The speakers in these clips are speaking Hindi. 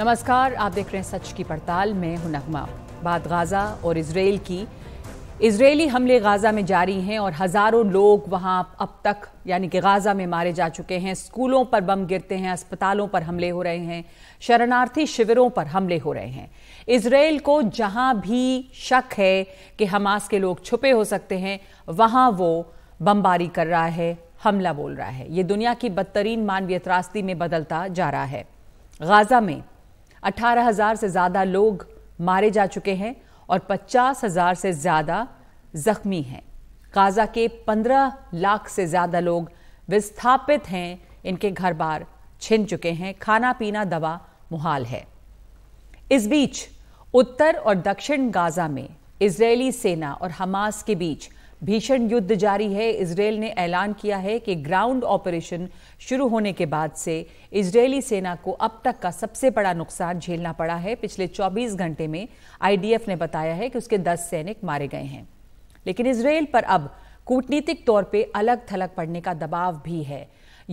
नमस्कार आप देख रहे हैं सच की पड़ताल में हूं नगमा बात गाज़ा और इसराइल की इसराइली हमले गाज़ा में जारी हैं और हज़ारों लोग वहां अब तक यानी कि गाज़ा में मारे जा चुके हैं स्कूलों पर बम गिरते हैं अस्पतालों पर हमले हो रहे हैं शरणार्थी शिविरों पर हमले हो रहे हैं इसराइल को जहां भी शक है कि हमास के लोग छुपे हो सकते हैं वहां वो बमबारी कर रहा है हमला बोल रहा है ये दुनिया की बदतरीन मानवीय त्रासदी में बदलता जा रहा है गाज़ा में अठारह हजार से ज्यादा लोग मारे जा चुके हैं और पचास हजार से ज्यादा जख्मी हैं गाजा के पंद्रह लाख से ज्यादा लोग विस्थापित हैं इनके घर बार छिन चुके हैं खाना पीना दवा मुहाल है इस बीच उत्तर और दक्षिण गाजा में इजरायली सेना और हमास के बीच भीषण युद्ध जारी है इसराइल ने ऐलान किया है कि ग्राउंड ऑपरेशन शुरू होने के बाद से इजरायली सेना को अब तक का सबसे बड़ा नुकसान झेलना पड़ा है पिछले 24 घंटे में आईडीएफ ने बताया है कि उसके 10 सैनिक मारे गए हैं लेकिन इसराइल पर अब कूटनीतिक तौर पर अलग थलग पड़ने का दबाव भी है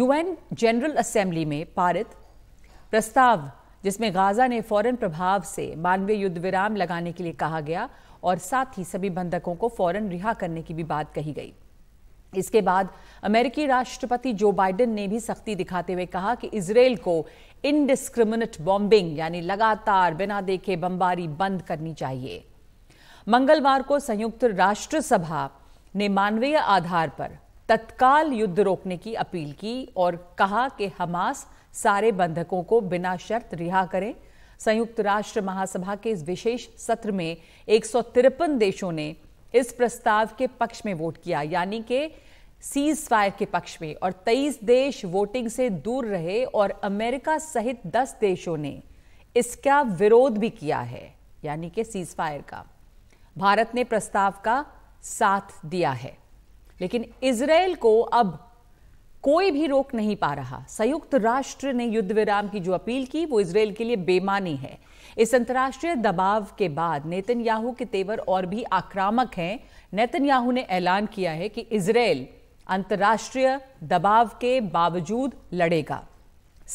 यूएन जनरल असेंबली में पारित प्रस्ताव जिसमें गाजा ने फौरन प्रभाव से मानवीय युद्ध विराम लगाने के लिए कहा गया और साथ ही सभी बंधकों को फौरन रिहा करने की भी बात कही गई इसके बाद अमेरिकी राष्ट्रपति जो बाइडेन ने भी सख्ती दिखाते हुए कहा कि इसराइल को इनडिस्क्रिमिनेट बॉम्बिंग यानी लगातार बिना देखे बमबारी बंद करनी चाहिए मंगलवार को संयुक्त राष्ट्र सभा ने मानवीय आधार पर तत्काल युद्ध रोकने की अपील की और कहा कि हमास सारे बंधकों को बिना शर्त रिहा करें संयुक्त राष्ट्र महासभा के इस विशेष सत्र में एक देशों ने इस प्रस्ताव के पक्ष में वोट किया यानी कि सीज फायर के पक्ष में और 23 देश वोटिंग से दूर रहे और अमेरिका सहित 10 देशों ने इसका विरोध भी किया है यानी कि सीज फायर का भारत ने प्रस्ताव का साथ दिया है लेकिन इसराइल को अब कोई भी रोक नहीं पा रहा संयुक्त राष्ट्र ने युद्ध विराम की जो अपील की वो इसराइल के लिए बेमानी है इस अंतर्राष्ट्रीय दबाव के बाद नेतन्याहू के तेवर और भी आक्रामक हैं नेतन्याहू ने ऐलान किया है कि इसराइल अंतर्राष्ट्रीय दबाव के बावजूद लड़ेगा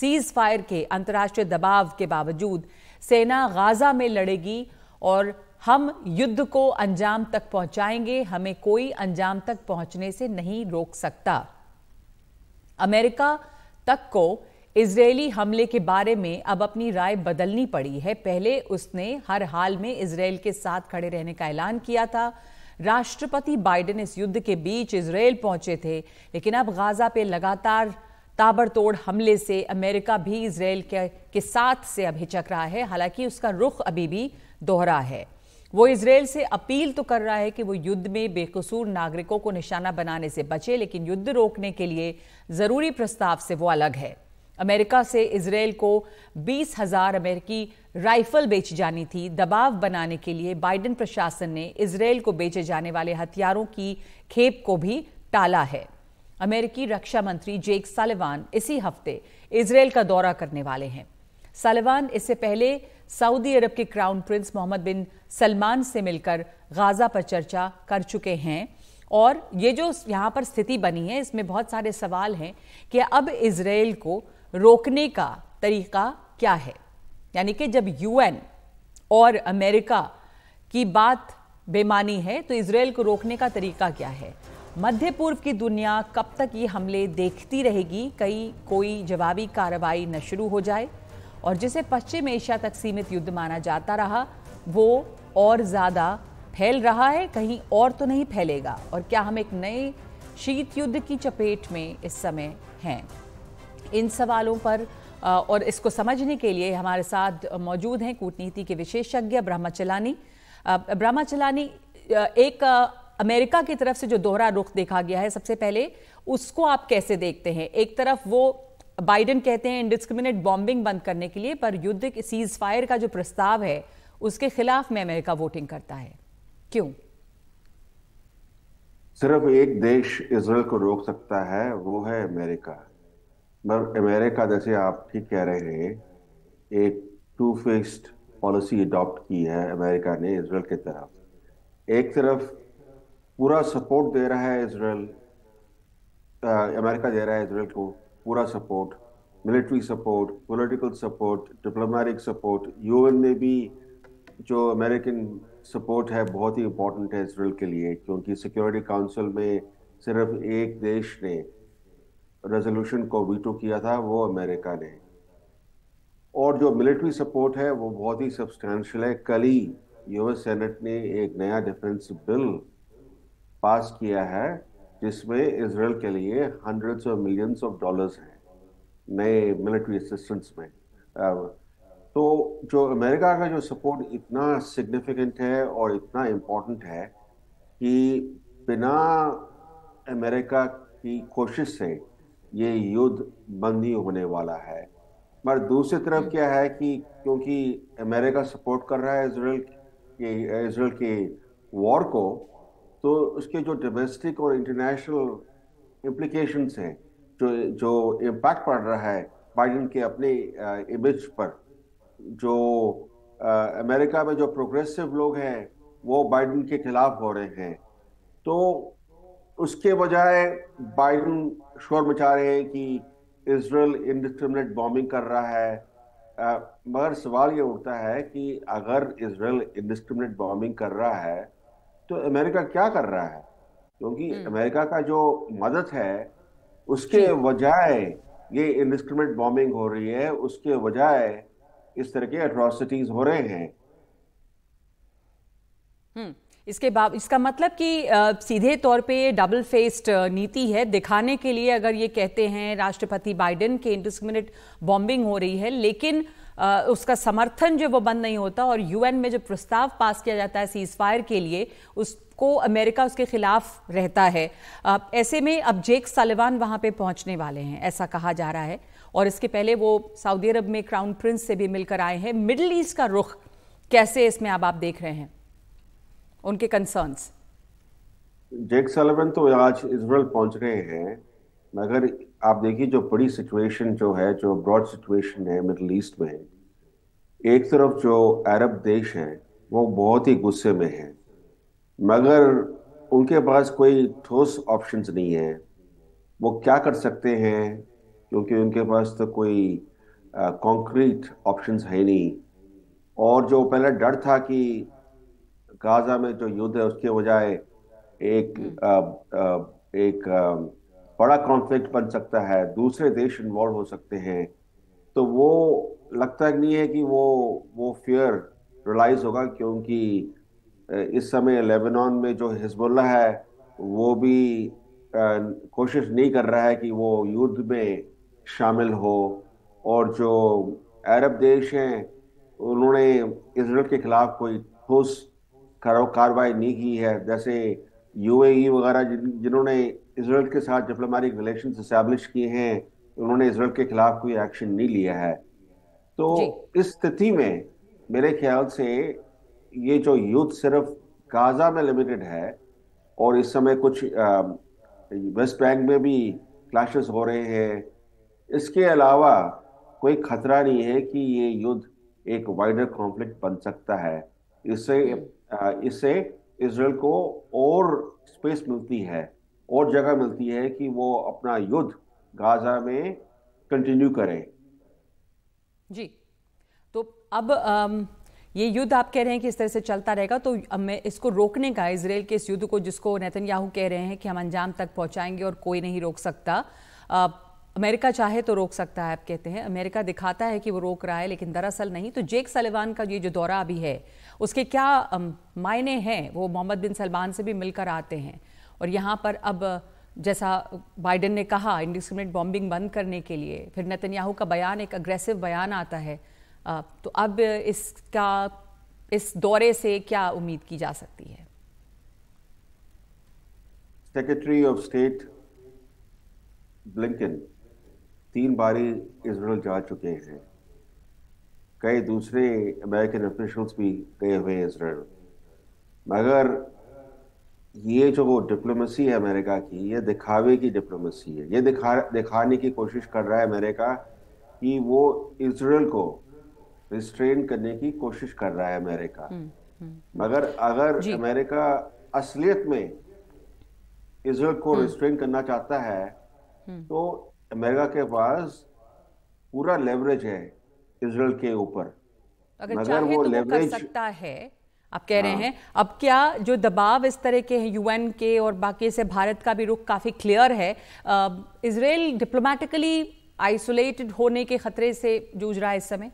सीज फायर के अंतर्राष्ट्रीय दबाव के बावजूद सेना गाजा में लड़ेगी और हम युद्ध को अंजाम तक पहुंचाएंगे हमें कोई अंजाम तक पहुंचने से नहीं रोक सकता अमेरिका तक को इसराइली हमले के बारे में अब अपनी राय बदलनी पड़ी है पहले उसने हर हाल में इसराइल के साथ खड़े रहने का ऐलान किया था राष्ट्रपति बाइडेन इस युद्ध के बीच इसराइल पहुंचे थे लेकिन अब गाजा पे लगातार ताबड़तोड़ हमले से अमेरिका भी इसराइल के, के साथ से अब हिचक रहा है हालांकि उसका रुख अभी भी दोहरा है वो इसराइल से अपील तो कर रहा है कि वो युद्ध में बेकसूर नागरिकों को निशाना बनाने से बचे लेकिन युद्ध रोकने के लिए ज़रूरी प्रस्ताव से वो अलग है अमेरिका से इसराइल को बीस हजार अमेरिकी राइफल बेची जानी थी दबाव बनाने के लिए बाइडन प्रशासन ने इसराइल को बेचे जाने वाले हथियारों की खेप को भी टाला है अमेरिकी रक्षा मंत्री जेक सालिवान इसी हफ्ते इसराइल का दौरा करने वाले हैं सालिवान इससे पहले सऊदी अरब के crown prince Mohammed bin Salman से मिलकर गाजा पर चर्चा कर चुके हैं और ये जो यहाँ पर स्थिति बनी है इसमें बहुत सारे सवाल हैं कि अब इसराइल को रोकने का तरीका क्या है यानी कि जब यूएन और अमेरिका की बात बेमानी है तो इसराइल को रोकने का तरीका क्या है मध्य पूर्व की दुनिया कब तक ये हमले देखती रहेगी कई कोई जवाबी कार्रवाई न शुरू हो जाए और जिसे पश्चिम एशिया तक सीमित युद्ध माना जाता रहा वो और ज़्यादा फैल रहा है कहीं और तो नहीं फैलेगा और क्या हम एक नए शीत युद्ध की चपेट में इस समय हैं इन सवालों पर और इसको समझने के लिए हमारे साथ मौजूद हैं कूटनीति के विशेषज्ञ ब्रह्मा चलानी ब्रह्मा चलानी एक अमेरिका की तरफ से जो दोहरा रुख देखा गया है सबसे पहले उसको आप कैसे देखते हैं एक तरफ वो बाइडेन कहते हैं इंडिस्क्रिमिनेट बॉम्बिंग बंद करने के लिए पर युद्ध के सीज फायर का जो प्रस्ताव है उसके खिलाफ में अमेरिका वोटिंग करता है क्यों सिर्फ एक देश इसराइल को रोक सकता है वो है अमेरिका मगर अमेरिका जैसे आप ठीक कह रहे हैं एक टू फेस्ड पॉलिसी अडॉप्ट की है अमेरिका ने इसराइल की तरफ एक तरफ पूरा सपोर्ट दे रहा है इसराइल अमेरिका दे रहा है इसराइल को पूरा support military support political support diplomatic support UN में भी जो अमेरिकन सपोर्ट है बहुत ही इम्पोर्टेंट है इसराइल के लिए क्योंकि सिक्योरिटी काउंसिल में सिर्फ एक देश ने रेजोल्यूशन को वीटो किया था वो अमेरिका ने और जो मिलिट्री सपोर्ट है वो बहुत ही सब्सटैंशल है कल ही यूएस सेनेट ने एक नया डिफेंस बिल पास किया है जिसमें इसराइल के लिए हंड्रेड्स और मिलियंस ऑफ डॉलर्स हैं नए मिलिट्री असिस्टेंस में तो जो अमेरिका का जो सपोर्ट इतना सिग्निफिकेंट है और इतना इम्पोर्टेंट है कि बिना अमेरिका की कोशिश से ये युद्ध बंद ही होने वाला है मगर दूसरी तरफ क्या है कि क्योंकि अमेरिका सपोर्ट कर रहा है इसराइल के इसराइल के वॉर को तो उसके जो डोमेस्टिक और इंटरनेशनल इम्प्लीकेशन हैं जो जो इम्पैक्ट पड़ रहा है बाइडन के अपने इमेज uh, पर जो आ, uh, अमेरिका में जो प्रोग्रेसिव लोग हैं वो बाइडन के खिलाफ हो रहे हैं तो उसके बजाय बाइडन शोर मचा रहे हैं कि इसराइल इनडिस्क्रिमिनेट बॉम्बिंग कर रहा है आ, uh, मगर सवाल ये उठता है कि अगर इसराइल इनडिस्क्रिमिनेट बॉम्बिंग कर रहा है तो अमेरिका क्या कर रहा है क्योंकि हम्म। अमेरिका का जो मदद है उसके बजाय ये इंडिस्क्रिमिनेट बॉम्बिंग हो रही है उसके बजाय इस तरह के अट्रॉसिटीज हो रहे हैं हम्म। इसके बाद इसका मतलब कि सीधे तौर पे ये डबल फेस्ड नीति है दिखाने के लिए अगर ये कहते हैं राष्ट्रपति बाइडेन के इंडिस्क्रिमिनेट बॉम्बिंग हो रही है लेकिन आ, उसका समर्थन जो वो बंद नहीं होता और यूएन में जो प्रस्ताव पास किया जाता है सीज फायर के लिए उसको अमेरिका उसके खिलाफ रहता है आ, ऐसे में अब जेक सालिवान वहाँ पे पहुँचने वाले हैं ऐसा कहा जा रहा है और इसके पहले वो सऊदी अरब में क्राउन प्रिंस से भी मिलकर आए हैं मिडल ईस्ट का रुख कैसे इसमें अब आप देख रहे हैं उनके कंसर्न्स जेक सलवन तो आज इसराइल पहुंच रहे हैं मगर आप देखिए जो बड़ी सिचुएशन जो है जो ब्रॉड सिचुएशन है मिडल ईस्ट में एक तरफ जो अरब देश हैं वो बहुत ही गुस्से में हैं मगर उनके पास कोई ठोस ऑप्शंस नहीं है वो क्या कर सकते हैं क्योंकि उनके पास तो कोई कॉन्क्रीट ऑप्शंस है नहीं और जो पहले डर था कि गाजा में जो युद्ध है उसके बजाय एक आ, हम्म। आ, एक आ, बड़ा कॉन्फ्लिक्ट बन सकता है दूसरे देश इन्वॉल्व हो सकते हैं तो वो लगता नहीं है कि वो वो फियर रिलाइज होगा क्योंकि इस समय लेबनान में जो हिजबुल्ला है वो भी कोशिश नहीं कर रहा है कि वो युद्ध में शामिल हो और जो अरब देश हैं उन्होंने इसराइल के खिलाफ कोई ठोस कार्रवाई नहीं की है जैसे यूएई e वगैरह जिन जिन्होंने इसराइल के साथ डिप्लोमेटिक रिलेशन इस्टेब्लिश किए हैं उन्होंने इसराइल के खिलाफ कोई एक्शन नहीं लिया है तो इस स्थिति में मेरे ख्याल से ये जो युद्ध सिर्फ गाजा में लिमिटेड है और इस समय कुछ वेस्ट बैंक में भी क्लैशेस हो रहे हैं इसके अलावा कोई खतरा नहीं है कि ये युद्ध एक वाइडर कॉन्फ्लिक्ट बन सकता है इससे हम्म। इससे इसराइल को और स्पेस मिलती है और जगह मिलती है कि वो अपना युद्ध गाजा में कंटिन्यू करें जी तो अब आम, ये युद्ध आप कह रहे हैं कि इस तरह से चलता रहेगा तो मैं इसको रोकने का इसराइल के इस युद्ध को जिसको नेतन्याहू कह रहे हैं कि हम अंजाम तक पहुंचाएंगे और कोई नहीं रोक सकता अमेरिका चाहे तो रोक सकता है आप कहते हैं अमेरिका दिखाता है कि वो रोक रहा है लेकिन दरअसल नहीं तो जेक सलेवान का ये जो दौरा अभी है उसके क्या मायने हैं वो मोहम्मद बिन सलमान से भी मिलकर आते हैं और यहाँ पर अब जैसा बाइडन ने कहा इंडिस्क्रिमिनेट बॉम्बिंग बंद करने के लिए फिर नतन्याहू का बयान एक अग्रेसिव बयान आता है तो अब इसका इस दौरे से क्या उम्मीद की जा सकती है सेक्रेटरी ऑफ स्टेट ब्लिंकन तीन बारी इसराइल जा चुके हैं कई दूसरे अमेरिकन ऑफिशल्स भी गए हुए हैं इसराइल मगर ये जो वो डिप्लोमेसी है अमेरिका की ये दिखावे की डिप्लोमेसी है ये दिखा दिखाने की कोशिश कर रहा है अमेरिका कि वो इसराइल को रिस्ट्रेन करने की कोशिश कर रहा है अमेरिका हम्म, हम्म। मगर अगर अमेरिका असलियत में इसराइल को रिस्ट्रेन हम्म। करना चाहता है तो अमेरिका के पास पूरा लेवरेज है इसराइल के ऊपर अगर मगर चाहे वो तो लेवरेज कर सकता है आप कह रहे हाँ। हैं अब क्या जो दबाव इस तरह के हैं यूएन के और बाकी से भारत का भी रुख काफी क्लियर है इसराइल डिप्लोमेटिकली आइसोलेटेड होने के खतरे से जूझ रहा है इस समय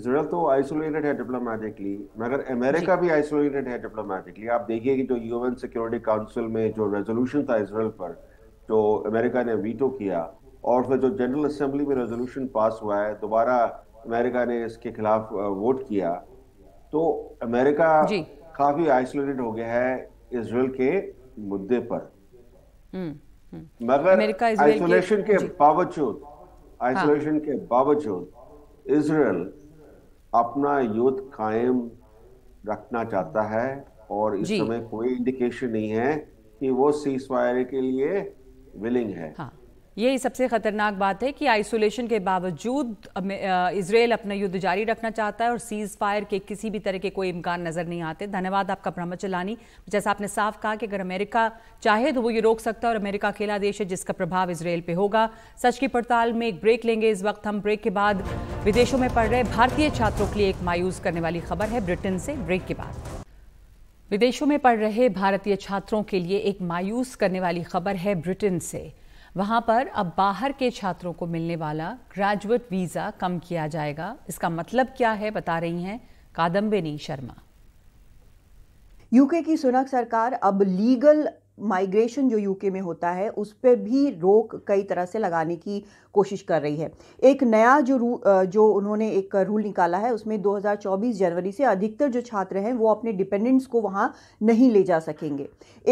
इसराइल तो आइसोलेटेड है डिप्लोमेटिकली मगर अमेरिका भी आइसोलेटेड है डिप्लोमेटिकली आप देखिए कि जो यूएन सिक्योरिटी काउंसिल में जो रेजोल्यूशन था इसराइल पर जो अमेरिका ने वीटो किया और फिर जो जनरल असम्बली में रेजोल्यूशन पास हुआ है दोबारा अमेरिका ने इसके खिलाफ वोट किया तो अमेरिका काफी आइसोलेटेड हो गया है इसराइल के मुद्दे पर हम्म, हम्म। मगर आइसोलेशन के, बावजूद आइसोलेशन हाँ। के बावजूद इसराइल अपना युद्ध कायम रखना चाहता है और इस समय कोई इंडिकेशन नहीं है कि वो सीज फायर के लिए विलिंग है हाँ यही सबसे खतरनाक बात है कि आइसोलेशन के बावजूद इसराइल अपना युद्ध जारी रखना चाहता है और सीज फायर के किसी भी तरह के कोई इम्कान नज़र नहीं आते धन्यवाद आपका भ्रमण चलानी जैसा आपने साफ कहा कि अगर अमेरिका चाहे तो वो ये रोक सकता है और अमेरिका अकेला देश है जिसका प्रभाव इसराइल पे होगा सच की पड़ताल में एक ब्रेक लेंगे इस वक्त हम ब्रेक के बाद विदेशों में पढ़ रहे भारतीय छात्रों के लिए एक मायूस करने वाली खबर है ब्रिटेन से ब्रेक के बाद विदेशों में पढ़ रहे भारतीय छात्रों के लिए एक मायूस करने वाली खबर है ब्रिटेन से वहां पर अब बाहर के छात्रों को मिलने वाला ग्रेजुएट वीजा कम किया जाएगा इसका मतलब क्या है बता रही हैं कादम्बिनी शर्मा यूके की सुनक सरकार अब लीगल माइग्रेशन जो यूके में होता है उस पर भी रोक कई तरह से लगाने की कोशिश कर रही है एक नया जो रू जो उन्होंने एक रूल निकाला है उसमें 2024 जनवरी से अधिकतर जो छात्र हैं वो अपने डिपेंडेंट्स को वहाँ नहीं ले जा सकेंगे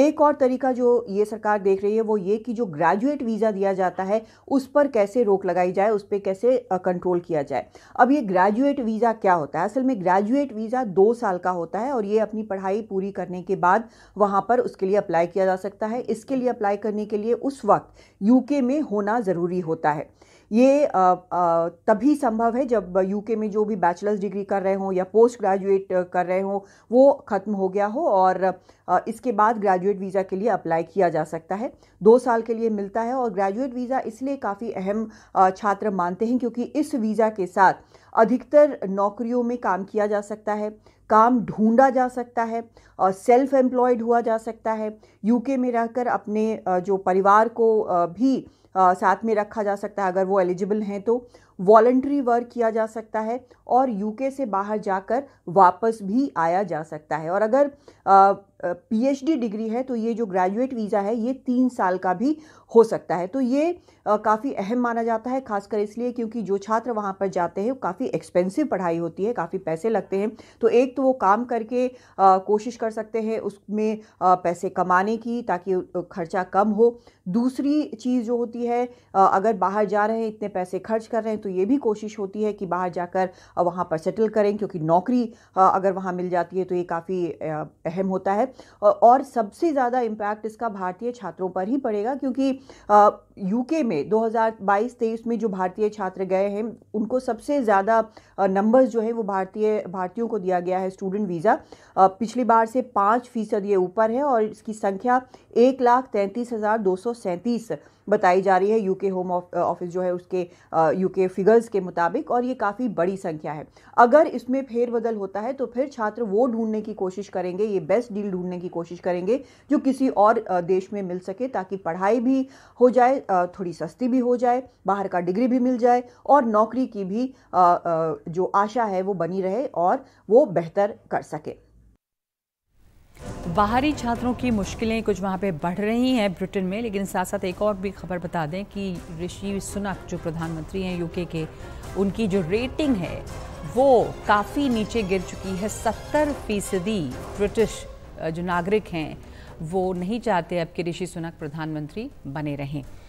एक और तरीका जो ये सरकार देख रही है वो ये कि जो ग्रेजुएट वीज़ा दिया जाता है उस पर कैसे रोक लगाई जाए उस पर कैसे कंट्रोल किया जाए अब ये ग्रेजुएट वीज़ा क्या होता है असल में ग्रेजुएट वीज़ा दो साल का होता है और ये अपनी पढ़ाई पूरी करने के बाद वहाँ पर उसके लिए अप्लाई किया जा सकता है इसके लिए अप्लाई करने के लिए उस वक्त यूके में होना ज़रूरी होता है ये आ, आ, तभी संभव है जब यूके में जो भी बैचलर्स डिग्री कर रहे हों या पोस्ट ग्रेजुएट कर रहे हों वो ख़त्म हो गया हो और इसके बाद ग्रेजुएट वीज़ा के लिए अप्लाई किया जा सकता है दो साल के लिए मिलता है और ग्रेजुएट वीज़ा इसलिए काफ़ी अहम छात्र मानते हैं क्योंकि इस वीज़ा के साथ अधिकतर नौकरियों में काम किया जा सकता है काम ढूंढा जा सकता है और सेल्फ एम्प्लॉयड हुआ जा सकता है यूके में रहकर अपने जो परिवार को भी साथ में रखा जा सकता है अगर वो एलिजिबल हैं तो वॉल्ट्री वर्क किया जा सकता है और यूके से बाहर जाकर वापस भी आया जा सकता है और अगर पीएचडी डिग्री है तो ये जो ग्रेजुएट वीज़ा है ये तीन साल का भी हो सकता है तो ये काफ़ी अहम माना जाता है खासकर इसलिए क्योंकि जो छात्र वहाँ पर जाते हैं काफ़ी एक्सपेंसिव पढ़ाई होती है काफ़ी पैसे लगते हैं तो एक तो वो काम करके कोशिश कर सकते हैं उसमें पैसे कमाने की ताकि खर्चा कम हो दूसरी चीज़ जो होती है अगर बाहर जा रहे हैं इतने पैसे खर्च कर रहे हैं तो ये भी कोशिश होती है कि बाहर जाकर वहाँ पर सेटल करें क्योंकि नौकरी अगर वहाँ मिल जाती है तो ये काफ़ी अहम होता है और सबसे ज़्यादा इम्पैक्ट इसका भारतीय छात्रों पर ही पड़ेगा क्योंकि यूके में 2022-23 में जो भारतीय छात्र गए हैं उनको सबसे ज़्यादा नंबर्स जो है वो भारतीय भारतीयों को दिया गया है स्टूडेंट वीज़ा पिछली बार से पाँच फीसद ये ऊपर है और इसकी संख्या एक लाख तैंतीस हज़ार दो सौ सैंतीस बताई जा रही है यूके होम ऑफिस जो है उसके यूके uh, फिगर्स के मुताबिक और ये काफ़ी बड़ी संख्या है अगर इसमें फेरबदल होता है तो फिर छात्र वो ढूंढने की कोशिश करेंगे ये बेस्ट डील ढूंढने की कोशिश करेंगे जो किसी और uh, देश में मिल सके ताकि पढ़ाई भी हो जाए uh, थोड़ी सस्ती भी हो जाए बाहर का डिग्री भी मिल जाए और नौकरी की भी जो आशा है वो बनी रहे और वो बेहतर कर सके बाहरी छात्रों की मुश्किलें कुछ वहाँ पे बढ़ रही हैं ब्रिटेन में लेकिन साथ साथ एक और भी खबर बता दें कि ऋषि सुनक जो प्रधानमंत्री हैं यूके के उनकी जो रेटिंग है वो काफ़ी नीचे गिर चुकी है सत्तर फीसदी ब्रिटिश जो नागरिक हैं वो नहीं चाहते अब कि ऋषि सुनक प्रधानमंत्री बने रहें